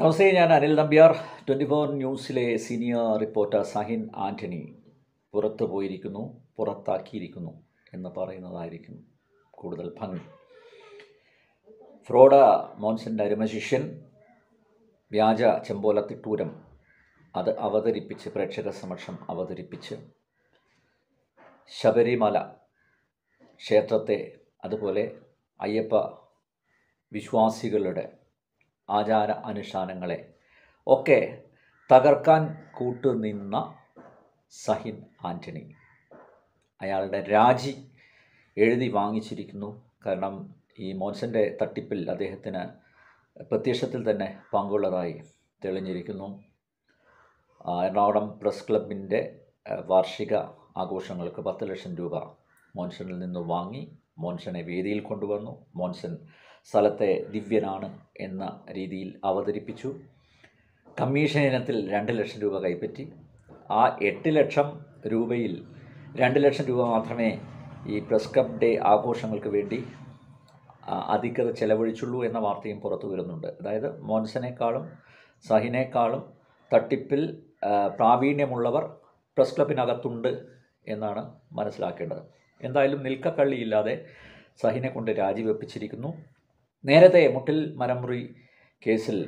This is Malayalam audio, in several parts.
നമസ്തേ ഞാൻ അനിൽ നമ്പ്യാർ ട്വൻറ്റി ഫോർ ന്യൂസിലെ സീനിയർ റിപ്പോർട്ടർ സഹിൻ ആൻ്റണി പുറത്തു പോയിരിക്കുന്നു പുറത്താക്കിയിരിക്കുന്നു എന്ന് പറയുന്നതായിരിക്കും കൂടുതൽ ഭംഗി ഫ്രോഡ മോൻസൻ്റെ അരുമശിഷ്യൻ വ്യാജ ചെമ്പോലത്തിട്ടൂരം അത് അവതരിപ്പിച്ച് പ്രേക്ഷക സമക്ഷം അവതരിപ്പിച്ച് ശബരിമല ക്ഷേത്രത്തെ അതുപോലെ അയ്യപ്പ വിശ്വാസികളുടെ ആചാര അനുഷ്ഠാനങ്ങളെ ഒക്കെ തകർക്കാൻ കൂട്ടുനിന്ന സഹിൻ ആൻ്റണി അയാളുടെ രാജി എഴുതി വാങ്ങിച്ചിരിക്കുന്നു കാരണം ഈ മോൻസൻ്റെ തട്ടിപ്പിൽ അദ്ദേഹത്തിന് പ്രത്യക്ഷത്തിൽ തന്നെ പങ്കുള്ളതായി തെളിഞ്ഞിരിക്കുന്നു എറണാകുളം പ്രസ് ക്ലബിൻ്റെ വാർഷിക ആഘോഷങ്ങൾക്ക് പത്ത് ലക്ഷം രൂപ മോൻസണിൽ നിന്ന് വാങ്ങി മോൻസനെ വേദിയിൽ കൊണ്ടുവന്നു മോൻസൻ സ്ഥലത്തെ ദിവ്യനാണ് എന്ന രീതിയിൽ അവതരിപ്പിച്ചു കമ്മീഷൻ ഇനത്തിൽ രണ്ട് ലക്ഷം രൂപ കൈപ്പറ്റി ആ എട്ട് ലക്ഷം രൂപയിൽ രണ്ട് ലക്ഷം രൂപ മാത്രമേ ഈ പ്രസ് ക്ലബ് ഡേ ആഘോഷങ്ങൾക്ക് വേണ്ടി അധികത ചെലവഴിച്ചുള്ളൂ എന്ന വാർത്തയും പുറത്തു വരുന്നുണ്ട് അതായത് മോൻസനേക്കാളും സഹിനേക്കാളും തട്ടിപ്പിൽ പ്രാവീണ്യമുള്ളവർ പ്രസ് ക്ലബിനകത്തുണ്ട് എന്നാണ് മനസ്സിലാക്കേണ്ടത് എന്തായാലും നിൽക്കക്കള്ളിയില്ലാതെ സഹിനെ കൊണ്ട് രാജിവെപ്പിച്ചിരിക്കുന്നു നേരത്തെ മുട്ടിൽ മരമുറി കേസിൽ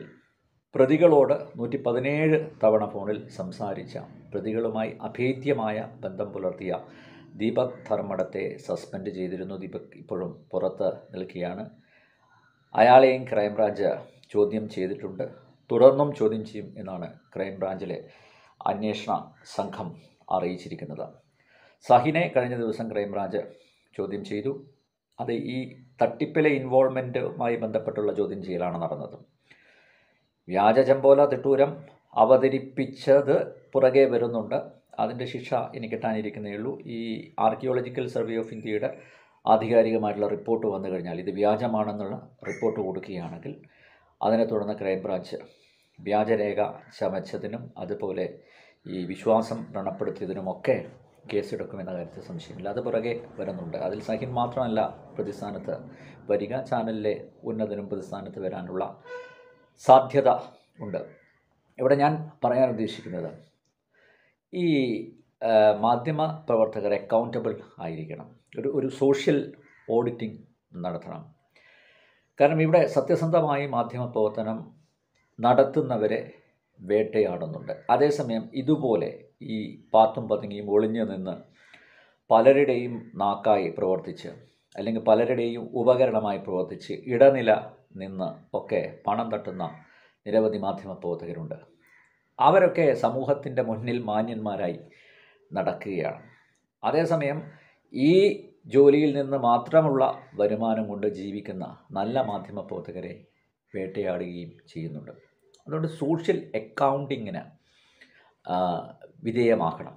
പ്രതികളോട് നൂറ്റി പതിനേഴ് തവണ ഫോണിൽ സംസാരിച്ച പ്രതികളുമായി അഭേദ്യമായ ബന്ധം പുലർത്തിയ ദീപക് ധർമ്മടത്തെ സസ്പെൻഡ് ചെയ്തിരുന്നു ദീപക് ഇപ്പോഴും പുറത്ത് നിൽക്കുകയാണ് അയാളെയും ക്രൈംബ്രാഞ്ച് ചോദ്യം ചെയ്തിട്ടുണ്ട് തുടർന്നും ചോദ്യം ചെയ്യും എന്നാണ് ക്രൈംബ്രാഞ്ചിലെ അന്വേഷണ സംഘം അറിയിച്ചിരിക്കുന്നത് സഹിനെ കഴിഞ്ഞ ദിവസം ക്രൈംബ്രാഞ്ച് ചോദ്യം ചെയ്തു അത് ഈ തട്ടിപ്പിലെ ഇൻവോൾവ്മെൻറ്റുമായി ബന്ധപ്പെട്ടുള്ള ചോദ്യം ചെയ്യലാണ് നടന്നത് വ്യാജ ചെമ്പോല തിട്ടൂരം അവതരിപ്പിച്ചത് പുറകെ വരുന്നുണ്ട് അതിൻ്റെ ശിക്ഷ ഇനി കിട്ടാനിരിക്കുന്നേ ഉള്ളൂ ഈ ആർക്കിയോളജിക്കൽ സർവേ ഓഫ് ഇന്ത്യയുടെ ആധികാരികമായിട്ടുള്ള റിപ്പോർട്ട് വന്നു കഴിഞ്ഞാൽ ഇത് വ്യാജമാണെന്നുള്ള റിപ്പോർട്ട് കൊടുക്കുകയാണെങ്കിൽ അതിനെ തുടർന്ന് ക്രൈംബ്രാഞ്ച് വ്യാജരേഖ ചമച്ചതിനും അതുപോലെ ഈ വിശ്വാസം വ്രണപ്പെടുത്തിയതിനുമൊക്കെ കേസെടുക്കുമെന്ന കാര്യത്തിൽ സംശയമില്ല അത് പുറകെ വരുന്നുണ്ട് അതിൽ സഹിൻ മാത്രമല്ല പ്രതിസ്ഥാനത്ത് വരിക ചാനലിലെ ഉന്നതനും പ്രതിസ്ഥാനത്ത് വരാനുള്ള സാധ്യത ഉണ്ട് ഇവിടെ ഞാൻ പറയാൻ ഉദ്ദേശിക്കുന്നത് ഈ മാധ്യമ പ്രവർത്തകർ അക്കൗണ്ടബിൾ ആയിരിക്കണം ഒരു ഒരു സോഷ്യൽ ഓഡിറ്റിംഗ് നടത്തണം കാരണം ഇവിടെ സത്യസന്ധമായി മാധ്യമ പ്രവർത്തനം നടത്തുന്നവരെ വേട്ടയാടുന്നുണ്ട് അതേസമയം ഇതുപോലെ ഈ പാത്തും പതുങ്ങിയും ഒളിഞ്ഞു നിന്ന് പലരുടെയും നാക്കായി പ്രവർത്തിച്ച് അല്ലെങ്കിൽ പലരുടെയും ഉപകരണമായി പ്രവർത്തിച്ച് ഇടനില നിന്ന് ഒക്കെ പണം തട്ടുന്ന നിരവധി മാധ്യമ പ്രവർത്തകരുണ്ട് അവരൊക്കെ സമൂഹത്തിൻ്റെ മുന്നിൽ മാന്യന്മാരായി നടക്കുകയാണ് അതേസമയം ഈ ജോലിയിൽ നിന്ന് മാത്രമുള്ള വരുമാനം കൊണ്ട് ജീവിക്കുന്ന നല്ല മാധ്യമ പ്രവർത്തകരെ വേട്ടയാടുകയും ചെയ്യുന്നുണ്ട് അതുകൊണ്ട് സോഷ്യൽ അക്കൗണ്ടിങ്ങിന് വിധേയമാക്കണം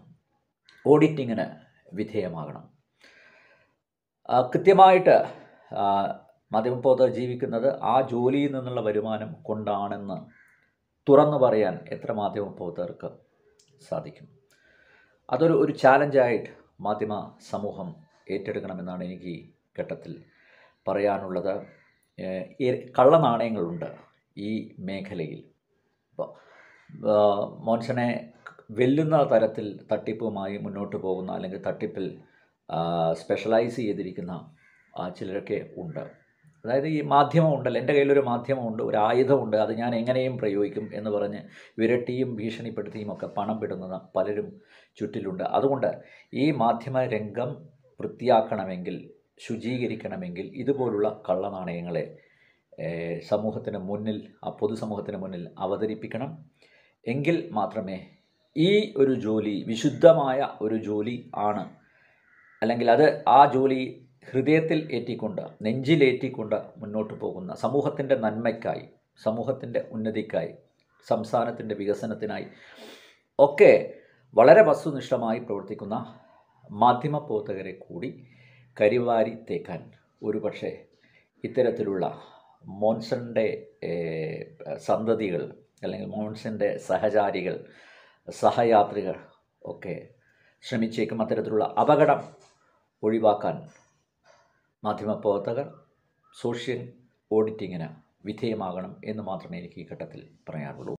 ഓഡിറ്റിങ്ങിന് വിധേയമാകണം കൃത്യമായിട്ട് മാധ്യമപ്രവർത്തകർ ജീവിക്കുന്നത് ആ ജോലിയിൽ നിന്നുള്ള വരുമാനം കൊണ്ടാണെന്ന് തുറന്നു പറയാൻ എത്ര മാധ്യമപ്രവർത്തകർക്ക് സാധിക്കും അതൊരു ഒരു ചാലഞ്ചായിട്ട് മാധ്യമ സമൂഹം ഏറ്റെടുക്കണമെന്നാണ് എനിക്ക് ഈ ഘട്ടത്തിൽ പറയാനുള്ളത് കള്ളനാണയങ്ങളുണ്ട് ഈ മേഖലയിൽ മോൻസനെ വെല്ലുന്ന തരത്തിൽ തട്ടിപ്പുമായി മുന്നോട്ട് പോകുന്ന അല്ലെങ്കിൽ തട്ടിപ്പിൽ സ്പെഷ്യലൈസ് ചെയ്തിരിക്കുന്ന ചിലരൊക്കെ ഉണ്ട് അതായത് ഈ മാധ്യമമുണ്ടല്ലോ എൻ്റെ കയ്യിലൊരു മാധ്യമമുണ്ട് ഒരു ആയുധമുണ്ട് അത് ഞാൻ എങ്ങനെയും പ്രയോഗിക്കും എന്ന് പറഞ്ഞ് വിരട്ടിയും ഭീഷണിപ്പെടുത്തിയും ഒക്കെ പണം വിടുന്ന പലരും ചുറ്റിലുണ്ട് അതുകൊണ്ട് ഈ മാധ്യമ രംഗം വൃത്തിയാക്കണമെങ്കിൽ ശുചീകരിക്കണമെങ്കിൽ ഇതുപോലുള്ള കള്ളനാണയങ്ങളെ സമൂഹത്തിന് മുന്നിൽ ആ പൊതുസമൂഹത്തിന് മുന്നിൽ അവതരിപ്പിക്കണം എങ്കിൽ മാത്രമേ ഈ ഒരു ജോലി വിശുദ്ധമായ ഒരു ജോലി ആണ് അല്ലെങ്കിൽ അത് ആ ജോലി ഹൃദയത്തിൽ ഏറ്റിക്കൊണ്ട് നെഞ്ചിലേറ്റിക്കൊണ്ട് മുന്നോട്ട് പോകുന്ന സമൂഹത്തിൻ്റെ നന്മയ്ക്കായി സമൂഹത്തിൻ്റെ ഉന്നതിക്കായി സംസ്ഥാനത്തിൻ്റെ വികസനത്തിനായി ഒക്കെ വളരെ വസ്തുനിഷ്ഠമായി പ്രവർത്തിക്കുന്ന മാധ്യമ മാധ്യമപ്രവർത്തകരെ കൂടി കരിവാരി തേക്കാൻ ഒരുപക്ഷെ ഇത്തരത്തിലുള്ള മോൺസണിൻ്റെ സന്തതികൾ അല്ലെങ്കിൽ മോൺസൻ്റെ സഹചാരികൾ സഹയാത്രികർ ഒക്കെ ശ്രമിച്ചേക്കും അത്തരത്തിലുള്ള അപകടം ഒഴിവാക്കാൻ മാധ്യമപ്രവർത്തകർ സോഷ്യൽ ഓഡിറ്റിങ്ങിന് വിധേയമാകണം എന്ന് മാത്രമേ എനിക്ക് ഈ ഘട്ടത്തിൽ പറയാനുള്ളൂ